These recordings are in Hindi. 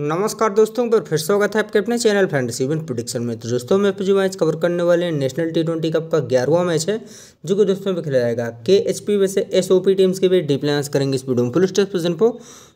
नमस्कार दोस्तों एक बार फिर स्वागत है आपके अपने चैनल फैंटेसी इवेंट प्रोडिक्शन में तो दोस्तों मैं जो मैच कवर करने वाले हैं नेशनल टी ट्वेंटी कप का ग्यारहवा मैच है जो कि दोस्तों में खेला जाएगा के एच पी वैसे एस ओ पी टीम्स के भी डिप्लेंस करेंगे इस वीडियो में पुलिस स्टेट पोजिशन को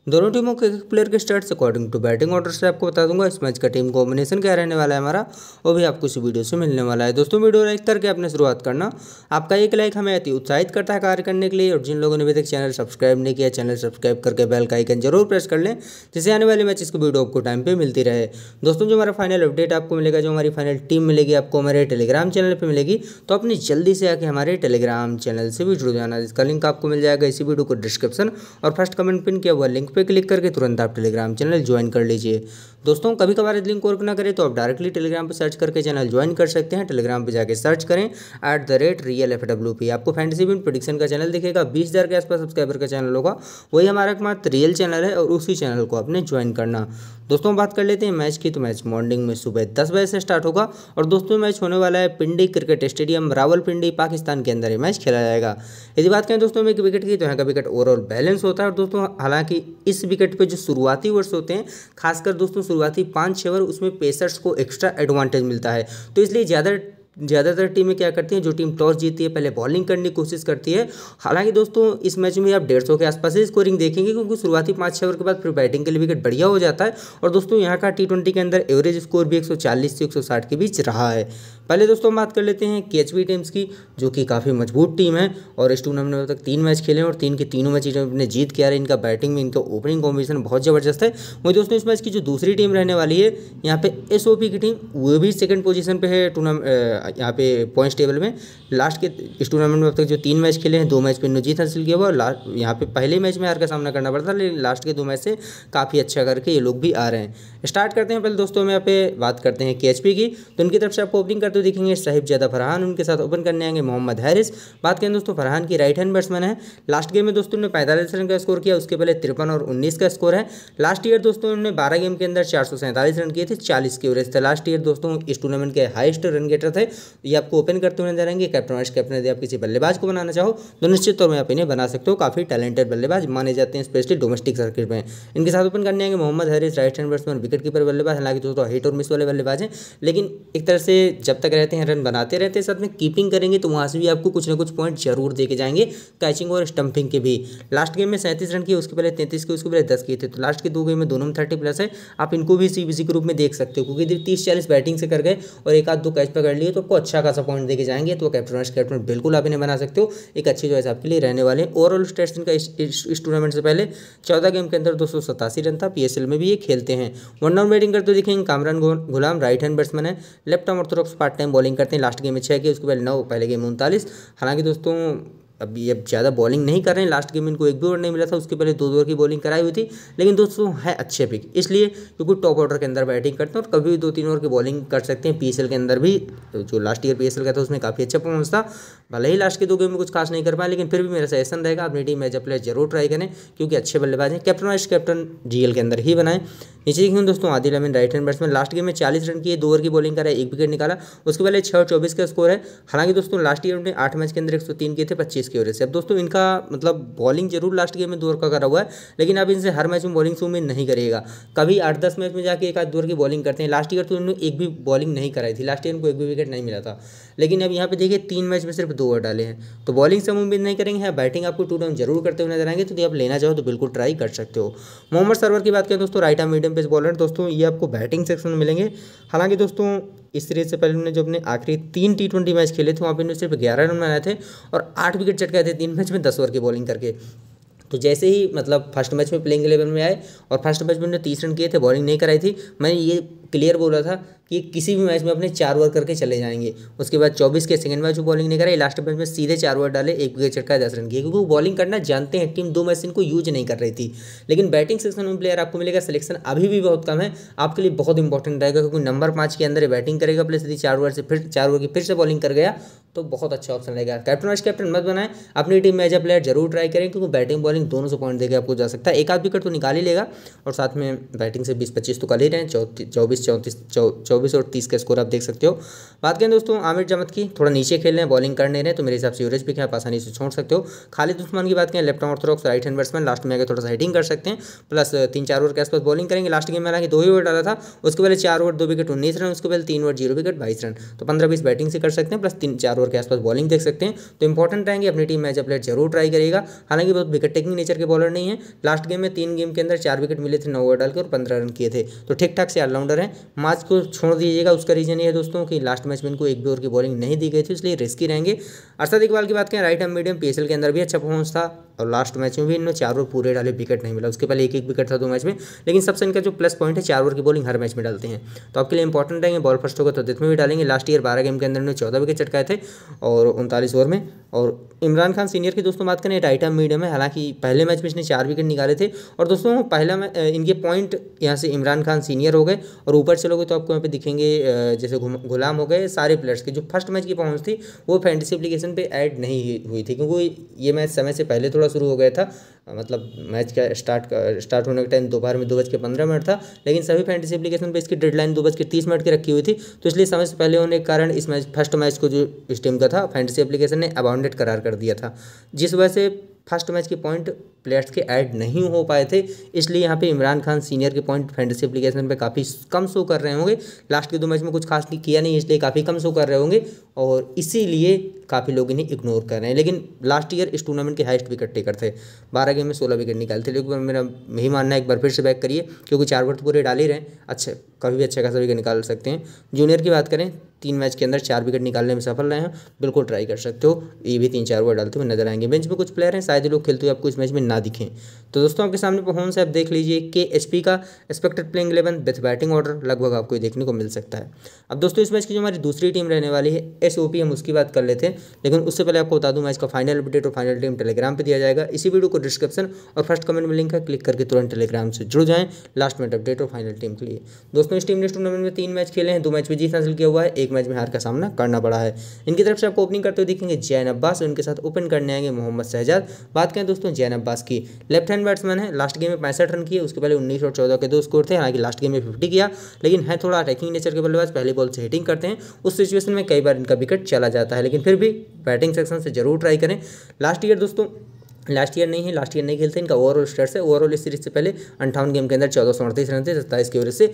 दोनों टीमों के एक प्लेयर के start according to batting order से आपको बता दूंगा इस मैच का टीम कॉम्बिनेशन क्या रहने वाला है हमारा वो भी आपको इस वीडियो से मिलने वाला है दोस्तों वीडियो लाइक करके आपने शुरुआत करना आपका एक लाइक हमें अति उत्साहित करता है कार्य करने के लिए और जिन लोगों ने अभी तक चैनल सब्सक्राइब नहीं किया चैनल सब्सक्राइब करके बेल का आइकन जरूर प्रेस कर लें जिससे आने वाले मैच इसको वीडियो आपको टाइम पर मिलती रहे दोस्तों जो हमारा फाइनल अपडेट आपको मिलेगा जो हमारी फाइनल टीम मिलेगी आपको हमारे टेलीग्राम चैनल पर मिलेगी तो अपनी जल्दी से आके हमारे टेलीग्राम चैनल से भी जुड़ जाना जिसका लिंक आपको मिल जाएगा इसी वीडियो को डिस्क्रिप्शन और फर्स्ट कमेंट पिन किया हुआ लिंक पर क्लिक करके तुरंत आप टेलीग्राम चैनल ज्वाइन कर लीजिए दोस्तों कभी कभार यदि लिंक वर्क ना करें तो आप डायरेक्टली टेलीग्राम पर सर्च करके चैनल ज्वाइन कर सकते हैं टेलीग्राम पर जाकर सर्च करें at the rate real F W P आपको फैंटेसी बिन प्रोडिक्शन का चैनल दिखेगा बीस हज़ार के आसपास सब्सक्राइबर का चैनल होगा वही हमारा एकमात्र रियल चैनल है और उसी चैनल को आपने ज्वाइन करना दोस्तों बात कर लेते हैं मैच की तो मैच मॉर्निंग में सुबह दस बजे से स्टार्ट होगा और दोस्तों मैच होने वाला है पिंडी क्रिकेट स्टेडियम रावलपिंडी पाकिस्तान के अंदर ये मैच खेला जाएगा यदि बात करें दोस्तों एक विकेट की तो यहाँ का विकेट ओवरऑल बैलेंस होता है और दोस्तों हालांकि इस विकेट पर जो शुरुआती ओवर्स होते हैं खासकर दोस्तों शुरुआती पाँच छः ओवर उसमें पेसर्स को एक्स्ट्रा एडवांटेज मिलता है तो इसलिए ज़्यादा ज़्यादातर टीमें क्या करती हैं जो टीम टॉस जीती है पहले बॉलिंग करने की कोशिश करती है हालांकि दोस्तों इस मैच में आप डेढ़ सौ के आसपास ही स्कोरिंग देखेंगे क्योंकि शुरुआती पाँच छः ओवर के बाद फिर बैटिंग के लिए विकेट बढ़िया हो जाता है और दोस्तों यहाँ का टी ट्वेंटी के अंदर एवरेज स्कोर भी एक से एक के बीच रहा है पहले दोस्तों बात कर लेते हैं के टीम्स की जो कि काफ़ी मजबूत टीम है और इस टूर्नामेंट में अब तक तीन मैच खेले हैं और तीन के तीनों मैच इन्होंने जीत के आ रहे हैं इनका बैटिंग में इनका ओपनिंग कॉम्बिनेशन बहुत ज़बरदस्त है वही दोस्तों इस मैच की जो दूसरी टीम रहने वाली है यहाँ पे एस की टीम वो भी सेकेंड पोजीशन पर है टूर्नामेंट यहाँ पे पॉइंट्स टेबल में लास्ट के इस टूर्नामेंट में अब तक जो तीन मैच खेले हैं दो मैच पे जीत हासिल किया हुआ और लास्ट यहाँ पे पहले मैच में हार का सामना करना पड़ता लेकिन लास्ट के दो मैच से काफ़ी अच्छा करके ये लोग भी आ रहे हैं स्टार्ट करते हैं पहले दोस्तों हम यहाँ पे बात करते हैं के की तो उनकी तरफ से आपको ओपनिंग करते हुए देखेंगे साहिब ज़्यादा फरहान उनके साथ ओपन करने आएंगे मोहम्मद हैरिस बात करें दोस्तों फरहान की राइट हैंड बैट्समैन है लास्ट गेम में दोस्तों ने पैंतालीस रन का स्कोर किया उसके पहले तिरपन और उन्नीस का स्कोर है लास्ट ईयर दोस्तों उन्होंने बारह गेम के अंदर चार रन किए थे चालीस के ओवरेज थे लास्ट ईयर दोस्तों इस टूर्नामेंट के हाइस्ट रन गेटर थे ये आपको ओपन करते हुए नजर आएंगे कैप्टन वाइस कैप्टन यदि आप किसी बल्लेबाज को बनाना चाहो तो निश्चित तौर में आप इन्हें बना सकते हो काफ़ी टैलेंटेड बल्लेबाज माने जाते हैं स्पेशली डोमेस्टिक सर्किट में इनके साथ ओपन करने आएंगे Mohammad Haris right hand batsman wicket keeper बल्लेबाज हालांकि दोस्तों हिट और मिस वाले बल्लेबाज हैं लेकिन एक तरह से जब तक रहते हैं रन बनाते रहते हैं साथ में कीपिंग करेंगे तो वहाँ से भी आपको कुछ ना कुछ पॉइंट जरूर देके जाएंगे कैचिंग और स्टंपिंग के भी लास्ट गेम में सैंतीस रन किए उसके पहले तैंतीस के उसके पहले दस किए थे तो लास्ट के दो गेम में दोनों में थर्टी प्लस है आप इनको भी सीबीसी के रूप में देख सकते हो क्योंकि तीस चालीस बैटिंग से कर गए और एक आध दो कैच पकड़ लिए तो आपको अच्छा खासा पॉइंट देखे जाएंगे तो कैप्टन कैप्टन बिल्कुल आप इन्हें बना सकते हो एक अच्छी चॉइस आपके लिए रहने वाले हैं ओवरऑल स्टेट्स इनका इस, टूर्नामेंट से पहले चौदह गेम के अंदर दो रन था पी में भी ये खेलते हैं वन डाउन बैटिंग करते देखेंगे Kamran Ghulam right hand batsman है left arm orthodox part time bowling करते हैं लास्ट गेम में छः के उसके पहले नौ पहले गेम उनतालीस हालांकि दोस्तों अभी अब ज़्यादा बॉलिंग नहीं कर रहे हैं लास्ट गेम में इनको एक भी ओवर नहीं मिला था उसके पहले दो दो ओवर की बॉलिंग कराई हुई थी लेकिन दोस्तों है अच्छे पिक इसलिए क्योंकि टॉप ऑर्डर के अंदर बैटिंग करते हैं और कभी भी दो तीन ओवर की बॉलिंग कर सकते हैं पीएसएल के अंदर भी जो लास्ट ईयर पीएसएल का था उसमें काफ़ी अच्छा परफॉर्मेंस था भले ही लास्ट के दो गेम में कुछ खास नहीं कर पाए लेकिन फिर भी मेरा सजेशन रहेगा अपनी टीम एज अ प्लेयर जरूर ट्राई करें क्योंकि अच्छे बल्लेबाज हैं कैप्टन वाइस कैप्टन जी के अंदर ही बनाए नीचे देखिए दोस्तों Adil Amin right hand batsman last game में चालीस रन किए दो ओवर की बॉलिंग करा एक विकेट निकाला उसके पहले छः और चौबीस का स्कोर है हालांकि दोस्तों लास्ट ईयर उन्होंने आठ मैच के अंदर एक किए थे पच्चीस की वजह से अब दोस्तों इनका मतलब बॉलिंग जरूर लास्ट गेम में दो का करा हुआ है लेकिन अब इनसे हर मैच में बॉलिंग से उम्मीद नहीं करेगा कभी आठ दस मैच में जाकर एक आध दूर की बॉलिंग करते हैं लास्ट ईयर तो इन्होंने एक भी बॉलिंग नहीं कराई थी लास्ट ईयर इनको एक भी विकेट नहीं मिला था लेकिन अब यहाँ पर देखिए तीन मैच में सिर्फ दो ओवर डाले हैं तो बॉलिंग से हम उम्मीद नहीं करेंगे बैटिंग हाँ, आपको टू डाउन जरूर करते हुए नजर आएंगे तो यदि आप लेना चाहो तो बिल्कुल ट्राई कर सकते हो मोहम्मद सरवर की बात करें दोस्तों right arm medium pace bowler दोस्तों ये आपको बैटिंग सेक्शन में मिलेंगे हालांकि दोस्तों इस सीरीज से पहले उन्होंने जो अपने आखिरी तीन टी ट्वेंटी मैच खेले थे वहाँ पर उन्होंने सिर्फ ग्यारह रन बनाए थे और आठ विकेट चटकाए थे तीन मैच में दस ओवर की बॉलिंग करके तो जैसे ही मतलब फर्स्ट मैच में प्लेइंग इलेवन में आए और फर्स्ट मैच में उन्होंने तीस रन किए थे बॉलिंग नहीं कराई थी मैंने ये क्लियर बोला था कि किसी भी मैच में अपने चार ओवर करके चले जाएंगे उसके बाद चौबीस के सेकंड मैच वो बॉलिंग नहीं करा लास्ट मैच में सीधे चार ओवर डाले एक विकेट चटका दस रन किए क्योंकि वो बॉलिंग करना जानते हैं टीम दो मैच इनको यूज नहीं कर रही थी लेकिन बैटिंग सेक्शन में प्लेयर आपको मिलेगा सिलेक्शन अभी भी बहुत कम है आपके लिए बहुत इंपॉर्टेंट रहेगा क्योंकि नंबर पाँच के अंदर बैटिंग करेगा प्लस यदि चार ओवर से फिर चार ओवर की फिर से बॉलिंग कर गया तो बहुत अच्छा ऑप्शन रहेगा कैप्टन वाइस कैप्टन मत बनाएं अपनी टीम में एज ए प्लेयर जरूर ट्राई करें क्योंकि बैटिंग बॉलिंग दोनों से पॉइंट देकर आपको जा सकता है एक आध विकेट तो निकाल ही लेगा और साथ में बैटिंग से बीस पच्चीस तो कल ही रहे हैं चौबीस चौंतीस चौबीस और तीस का स्कोर आप देख सकते हो बात करें दोस्तों आमिर जमत की थोड़ा नीचे खेल रहे हैं बॉलिंग करने रहे तो मेरे हिसाब से यूरेज भी आप आसानी से छोड़ सकते हो खालिद उस्मान की बात करें left orthodox right hand batsman last में आगे थोड़ा सा हिटिंग कर सकते हैं प्लस तीन चार ओवर के आसपास बॉलिंग करेंगे लास्ट गेम में दो ही ओवर डाला था उसके पहले चार ओवर दो विकेट उन्नीस रन उसके पहले तीन ओवर जीरो विकेट बाईस रन तो पंद्रह बीस बैटिंग से कर सकते हैं प्लस तीन चार ओवर के आसपास बॉलिंग देख सकते हैं तो इंपॉर्टेंट रहेंगे अपनी टीम मैच अपलेट जरूर ट्राई करेगा हालांकि बहुत विकेट टेकिंग नेचर के बॉलर नहीं है लास्ट गेम में तीन गेम के अंदर चार विकेट मिले थे नौ ओवर डालकर और पंद्रह रन किए थे तो ठीक ठाक से ऑलराउंडर है मार्च को छोड़ दीजिएगा उसका रीजन ये है दोस्तों कि लास्ट मैच में इनको एक भी ओवर की बॉलिंग नहीं दी गई थी इसलिए रिस्की रहेंगे अरसद इकबाल की बात करें राइट एंड मीडियम पीएसएल के अंदर भी अच्छा पहुंच था और लास्ट मैच में भी इन्होंने चार ओवर पूरे डाले विकेट नहीं मिला उसके पहले एक एक विकेट था दो मैच में लेकिन सबसे इनका जो प्लस पॉइंट है चार ओवर की बॉलिंग हर मैच में डालते हैं तो आपके लिए इंपॉर्टेंट रहेंगे बॉल फर्स्ट होगा तो दिन में भी डालेंगे लास्ट ईयर बारह गेम के अंदर इन्होंने चौदह विकेट चटकाए थे और उनतालीस ओवर में और इमरान खान सीनियर की दोस्तों बात करें टाइटा मीडियम है हालांकि पहले मैच में इसने चार विकेट निकाले थे और दोस्तों पहला इनके पॉइंट यहाँ से इमरान खान सीनियर हो गए और ऊपर चलोगे तो आपको यहाँ पे दिखेंगे जैसे गुलाम हो गए सारे प्लेयर्स के जो फर्स्ट मैच की पहुंच थी वो फैंटेसी एप्लीकेशन पे ऐड नहीं हुई थी क्योंकि ये मैच समय से पहले थोड़ा थोड़ा शुरू हो गया था मतलब मैच का स्टार्ट स्टार्ट होने का टाइम दोपहर में दो बज के पंद्रह मिनट था लेकिन सभी फैंटेसी एप्लीकेशन पे इसकी डेडलाइन दो बज के तीस मिनट की रखी हुई थी तो इसलिए समय से पहले होने के कारण इस मैच फर्स्ट मैच को जो इस टीम का था फैंटेसी एप्लीकेशन ने अबाउंडेड करार कर दिया था जिस वजह से फर्स्ट मैच के पॉइंट प्लेयर्स के ऐड नहीं हो पाए थे इसलिए यहाँ पे इमरान खान सीनियर के पॉइंट फैंटेसी एप्लीकेशन पे काफ़ी कम शो कर रहे होंगे लास्ट के दो मैच में कुछ खास नहीं किया नहीं इसलिए काफ़ी कम शो कर रहे होंगे और इसीलिए काफ़ी लोग इन्हें इग्नोर कर रहे हैं लेकिन लास्ट ईयर इस टूर्नामेंट के हाइस्ट विकेट टेकर थे बारह गेम में सोलह विकेट निकाले थे लेकिन मेरा यही मानना है एक बार फिर से बैक करिए क्योंकि चार ओवर तो पूरे डाल ही रहे हैं अच्छे कभी भी अच्छा खासा विकेट निकाल सकते हैं जूनियर की बात करें तीन मैच के अंदर चार विकेट निकालने में सफल रहे हैं बिल्कुल ट्राई कर सकते हो ये भी तीन चार ओवर डालते हुए नजर आएंगे बेंच में कुछ प्लेयर हैं शायद लोग खेलते हुए आपको इस मैच में ना दिखें तो दोस्तों आपके सामने परफॉर्मेंस आप देख लीजिए के एच पी का expected playing eleven with batting order लगभग आपको देखने को मिल सकता है अब दोस्तों इस मैच की जो हमारी दूसरी टीम रहने वाली है एस हम उसकी बात कर लेते हैं लेकिन उससे पहले आपको बता दूँ मैच का फाइनल अपडेट और फाइनल टीम टेलीग्राम पर दिया जाएगा इसी वीडियो को डिस्क्रिप्शन और फर्स्ट कमेंट में लिंक है क्लिक करके तुरंत टेलीग्राम से जुड़ जाएं लास्ट मिनट अपडेट और फाइनल टीम के लिए दोस्तों इस टीम ने टूर्नामेंट में तीन मैच खेले हैं दो मैच में जीत हासिल किया हुआ है एक मैच में हार का सामना करना पड़ा है इनकी तरफ से आपको ओपनिंग करते हुए देखेंगे जैन अब्बास उनके साथ ओपन करने आएंगे मोहम्मद शहजाद बात करें दोस्तों जैन अब्बास की लेफ्ट हैंड बैट्समैन है लास्ट गेम में पैंसठ रन किए उसके पहले उन्नीस और चौदह के दो स्कोर थे हालांकि लास्ट गेम में फिफ्टी किया लेकिन है थोड़ा अटैकिंग नेचर के बल्लेबाज पहले बॉल से हिटिंग करते हैं उस सिचुएशन में कई बार इनका विकेट चला जाता है लेकिन फिर भी बैटिंग सेक्शन से जरूर ट्राई करें लास्ट ईयर दोस्तों लास्ट ईयर नहीं है लास्ट ईयर नहीं खेलते इनका ओवरऑल स्टेट है ओवरऑल इस सीरीज से पहले अंठावन गेम के अंदर चौदह सौ अड़तीस रन थे सत्ताईस की ओर से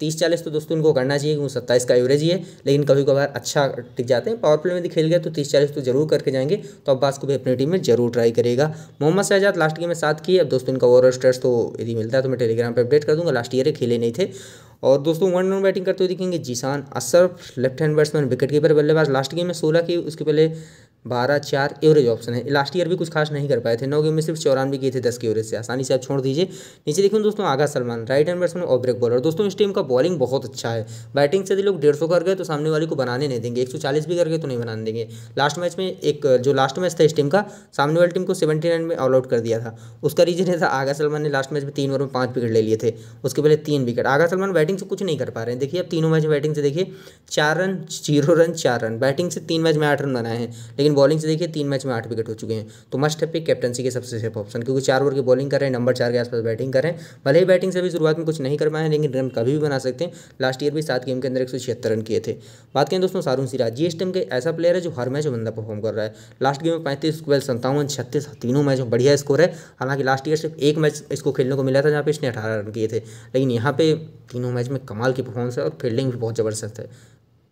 तीस चालीस तो दोस्तों इनको करना चाहिए क्योंकि सत्ताईस का एवरेज ही है लेकिन कभी कभार अच्छा टिक जाते हैं पावर प्ले में भी खेल गया तो तीस चालीस तो जरूर करके जाएंगे तो अब्बास को भी अपनी टीम में जरूर ट्राई करेगा मोहम्मद शहजाद लास्ट गेम में साथ की अब दोस्तों इनका ओवरऑल स्ट्रेस तो यदि मिलता है तो मैं टेलीग्राम पर अपडेट कर दूँगा लास्ट ईयर खेले नहीं थे और दोस्तों वन रन बैटिंग करते हुए दिखेंगे Zeeshan Ashraf left hand batsman wicket keeper बल्लेबाज लास्ट गेम में सोलह की उसके पहले बारह चार एवरेज ऑप्शन है लास्ट ईयर भी कुछ खास नहीं कर पाए थे नौ गेम में सिर्फ चौरानवे किए थे दस के एवरेज से आसानी से आप छोड़ दीजिए नीचे देखिए दोस्तों Agha Salman right hand batsman और ब्रेक बॉलर दोस्तों इस टीम का बॉलिंग बहुत अच्छा है बैटिंग से यदि लोग डेढ़ कर गए तो सामने वाले को बनाने नहीं देंगे एक भी कर गए तो नहीं बनाने देंगे लास्ट मैच में एक जो लास्ट मैच था इस टीम का सामने वाली टीम को सेवेंटी में ऑल आउट कर दिया था उसका रीजन है था आगा सलमान ने लास्ट मैच में तीन ओवर में पाँच विकेट ले लिए थे उसके पहले तीन विकेट आगा सलमान बैटिंग से कुछ नहीं कर पा रहे हैं देखिए आप तीनों मैच बैटिंग से देखिए चार रन जीरो रन चार रन बैटिंग से तीन मैच में आठ रन बनाए हैं लेकिन लेकिन बॉलिंग से देखिए तीन मैच में आठ विकेट हो चुके हैं तो मस्ट है पिक कैप्टनसी के सबसे सेफ ऑप्शन क्योंकि चार ओवर की बॉलिंग करें नंबर चार के आसपास बैटिंग करें भले ही बैटिंग से भी शुरुआत में कुछ नहीं कर पाए लेकिन रन कभी भी बना सकते हैं लास्ट ईयर भी सात गेम के अंदर एक रन किए थे बात करें दोस्तों सारून सिराज जी इस टीम के ऐसा प्लेयर है जो हर मैच में बंदा परफॉर्म कर रहा है लास्ट गेम में पैंतीस ट्वेल्व संतावन छत्तीस तीनों मैच में बढ़िया स्कोर है हालांकि लास्ट ईयर सिर्फ एक मैच इसको खेलने को मिला था जहाँ पे इसने अठारह रन किए थे लेकिन यहाँ पे तीनों मैच में कमाल की परफॉर्मेंस है और फील्डिंग भी बहुत ज़बरदस्त है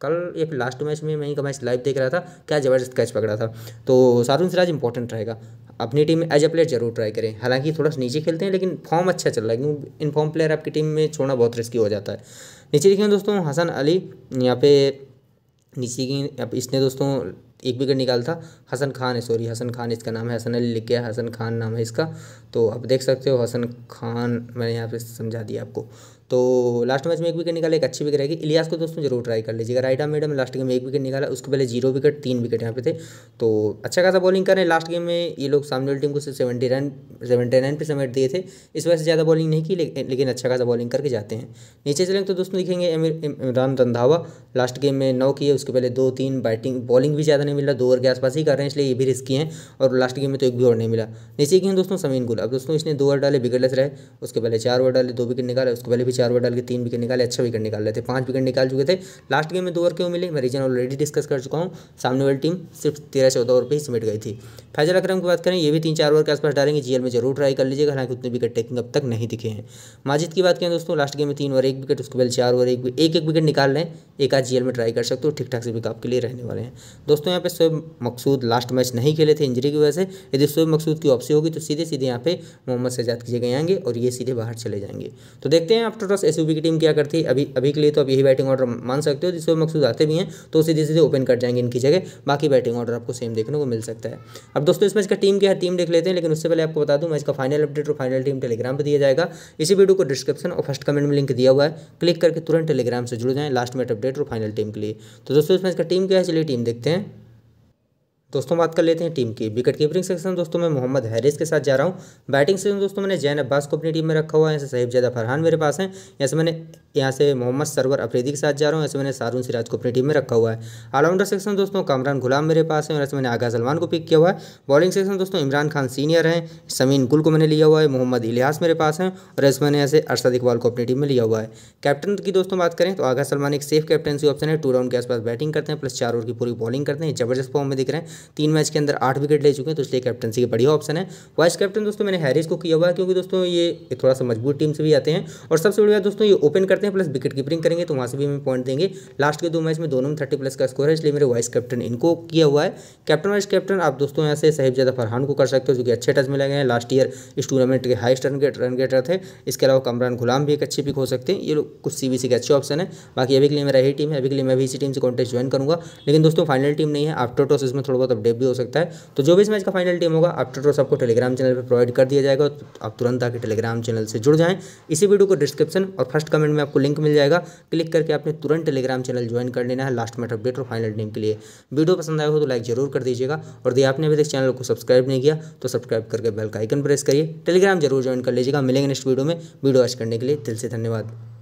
कल एक लास्ट मैच में मैं का मैच लाइव देख रहा था क्या ज़बरदस्त कैच पकड़ा था तो शाहरुख सिराज इंपॉर्टेंट रहेगा अपनी टीम में एज ए प्लेयर जरूर ट्राई करें हालांकि थोड़ा सा नीचे खेलते हैं लेकिन फॉर्म अच्छा चल रहा है क्योंकि इन फॉर्म प्लेयर आपकी टीम में छोड़ना बहुत रिस्की हो जाता है नीचे देखें दोस्तों हसन अली यहाँ पे नीचे की अब इसने दोस्तों एक विकेट निकाला था हसन खान है सॉरी हसन खान इसका नाम है हसन अली लिख गया हसन खान नाम है इसका तो आप देख सकते हो हसन खान मैंने यहाँ पे समझा दिया आपको तो लास्ट मैच में एक विकेट निकाला एक अच्छी विकेट रहेगी इलियास को दोस्तों जरूर ट्राई कर लीजिएगा right arm medium last game में एक विकेट निकाला उसके पहले जीरो विकेट तीन विकेट यहाँ पे थे तो अच्छा खासा बॉलिंग कर रहे हैं लास्ट गेम में ये लोग सामने वाली टीम को सेवेंटी रन सेवेंटी नाइन पर समेट दिए थे इस वजह से ज़्यादा बॉलिंग नहीं की लेकिन अच्छा खासा बॉलिंग करके जाते हैं नीचे चलेंगे तो दोस्तों लिखेंगे इमरान रंधावा लास्ट गेम में नौ किए उसके पहले दो तीन बैटिंग बॉलिंग भी ज़्यादा नहीं मिला दो ओवर के आसपास ही कर रहे हैं इसलिए ये भी रिस्की हैं और लास्ट गेम में तो एक भी ओवर नहीं मिला नीचे की दोस्तों समीन गुल अब दोस्तों इसने दो ओवर डाले विकेटलेस रहे उसके पहले चार ओवर डाले दो विकेट निकाले उसके पहले भी चार ओवर डाल के तीन विकेट निकाले अच्छा विकेट निकाल रहे थे विकेट निकाल चुके थे लास्ट गेम में दो ओवर क्यों मिले मैं रीजन ऑलरेडी डिस्कस कर चुका हूँ सामने वाली टीम सिर्फ तेरह चौदह ओवर पर ही सिमट गई थी फैजल अक्रम की बात करें ये भी तीन चार ओवर के आसपास डालेंगे जीएल में जरूर ट्राई कर लीजिएगा हालांकि उतने विकेट टेकिंग अब तक नहीं दिखे हैं माजिद की बात करें दोस्तों लास्ट गेम में तीन ओवर एक विकेट उसके बाद चार ओवर एक एक विकेट निकाल रहे हैं एक आज जीएल में ट्राई कर सकते हो ठीक ठाक से विकेट आपके लिए रहने वाले हैं दोस्तों यहाँ पे शोएब मकसूद लास्ट मैच नहीं खेले थे इंजरी की वजह से यदि शोएब मकसूद की वापसी होगी तो सीधे सीधे यहाँ पे मोहम्मद सजाद की जगह आएंगे और ये सीधे बाहर चले जाएंगे तो देखते हैं आप टोटस एस की टीम क्या करती है अभी अभी के लिए तो अब यही बैटिंग ऑर्डर मान सकते हो जिसमें मकसूद आते भी हैं तो सीधे सीधे ओपन कर जाएंगे इनकी जगह बाकी बैटिंग ऑर्डर आपको सेम देखने को मिल सकता है अब दोस्तों इसमें इसका टीम क्या है टीम देख लेते हैं लेकिन उससे पहले आपको बता दूँ मैच का फाइनल अपडेट और फाइनल टीम टेलीग्राम पर दिया जाएगा इसी वीडियो को डिस्क्रिप्शन और फर्स्ट कमेंट में लिंक दिया हुआ है क्लिक करके तुरंत टेलीग्राम से जुड़ जाएँ लास्ट मैच अपडेट और फाइनल टीम के लिए तो दोस्तों इसमें इसका टीम क्या है चलिए टीम देखते हैं दोस्तों बात कर लेते हैं टीम की विकेट कीपरिंग सेक्शन दोस्तों मैं मोहम्मद हैरिस के साथ जा रहा हूँ बैटिंग सेक्शन दोस्तों मैंने जैन अब्बास को अपनी टीम में रखा हुआ है यहाँ से साहिबजादा फरहान मेरे पास हैं यहाँ से मैंने यहाँ से मोहम्मद सरवर अफरीदी के साथ जा रहा हूँ ऐसे मैंने सारून सिराज को अपनी टीम में रखा हुआ है ऑलराउंडर सेक्शन दोस्तों कामरान गुलाम मेरे पास है और ऐसे मैंने आगा सलमान को पिक किया हुआ है बॉलिंग सेक्शन दोस्तों इमरान खान सीनियर हैं समीन गुल को मैंने लिया हुआ है मोहम्मद इलियास मेरे पास हैं और ऐसे मैंने ऐसे अरसद अरशद इकबाल को अपनी टीम में लिया हुआ है कैप्टन की दोस्तों बात करें तो आगा सलमान एक सेफ कैप्टनसी ऑप्शन है टू राउंड के आसपास बैटिंग करते हैं प्लस चार ओवर की पूरी बॉलिंग करते हैं जबरदस्त फॉर्म में दिख रहे हैं तीन मैच के अंदर आठ विकेट ले चुके हैं तो इसलिए कैप्टनसी का बढ़िया ऑप्शन है वाइस कैप्टन दोस्तों मैंने हैरिस को किया हुआ है क्योंकि दोस्तों ये थोड़ा सा मजबूत टीम से भी आते हैं और सबसे बड़ी बात दोस्तों ये ओपन करते हैं प्लस विकेट कीपिंग करेंगे तो वहाँ से भी हमें पॉइंट देंगे लास्ट के दो मैच में दोनों में थर्टी प्लस का स्कोर है इसलिए मेरे वाइस कैप्टन इनको किया हुआ है कैप्टन वाइस कैप्टन आप दोस्तों यहाँ से ज्यादा फरहान को कर सकते हो जो कि अच्छे टच में लगे हैं लास्ट ईयर इस टूर्नामेंट के हाइस्ट रन रन गेटर थे इसके अलावा कमरान गुलाम भी एक अच्छे पिक हो सकते हैं ये लोग कुछ सी के अच्छे ऑप्शन है बाकी अभी के लिए मेरा यही टीम है अभी के लिए मैं भी इसी टीम से कॉन्टेस्ट ज्वाइन करूँगा लेकिन दोस्तों फाइनल टीम नहीं है आफ्टर टॉस इसमें थोड़ा होगा तब डेब्यू हो सकता है तो जो भी इस मैच का फाइनल टीम होगा आफ्टर ट्रोस आपको टेलीग्राम चैनल पर प्रोवाइड कर दिया जाएगा तो आप तुरंत आके टेलीग्राम चैनल से जुड़ जाएँ इसी वीडियो को डिस्क्रिप्शन और फर्स्ट कमेंट में आपको लिंक मिल जाएगा क्लिक करके आपने तुरंत टेलीग्राम चैनल ज्वाइन कर लेना है लास्ट मैट अपडेट और फाइनल टीम के लिए वीडियो पसंद आया हो तो लाइक जरूर कर दीजिएगा और यदि आपने अभी तक चैनल को सब्सक्राइब नहीं किया तो सब्सक्राइब करके बेल का आइकन प्रेस करिए टेलीग्राम जरूर ज्वाइन कर लीजिएगा मिलेंगे नेक्स्ट वीडियो में वीडियो वॉच करने के लिए दिल से धन्यवाद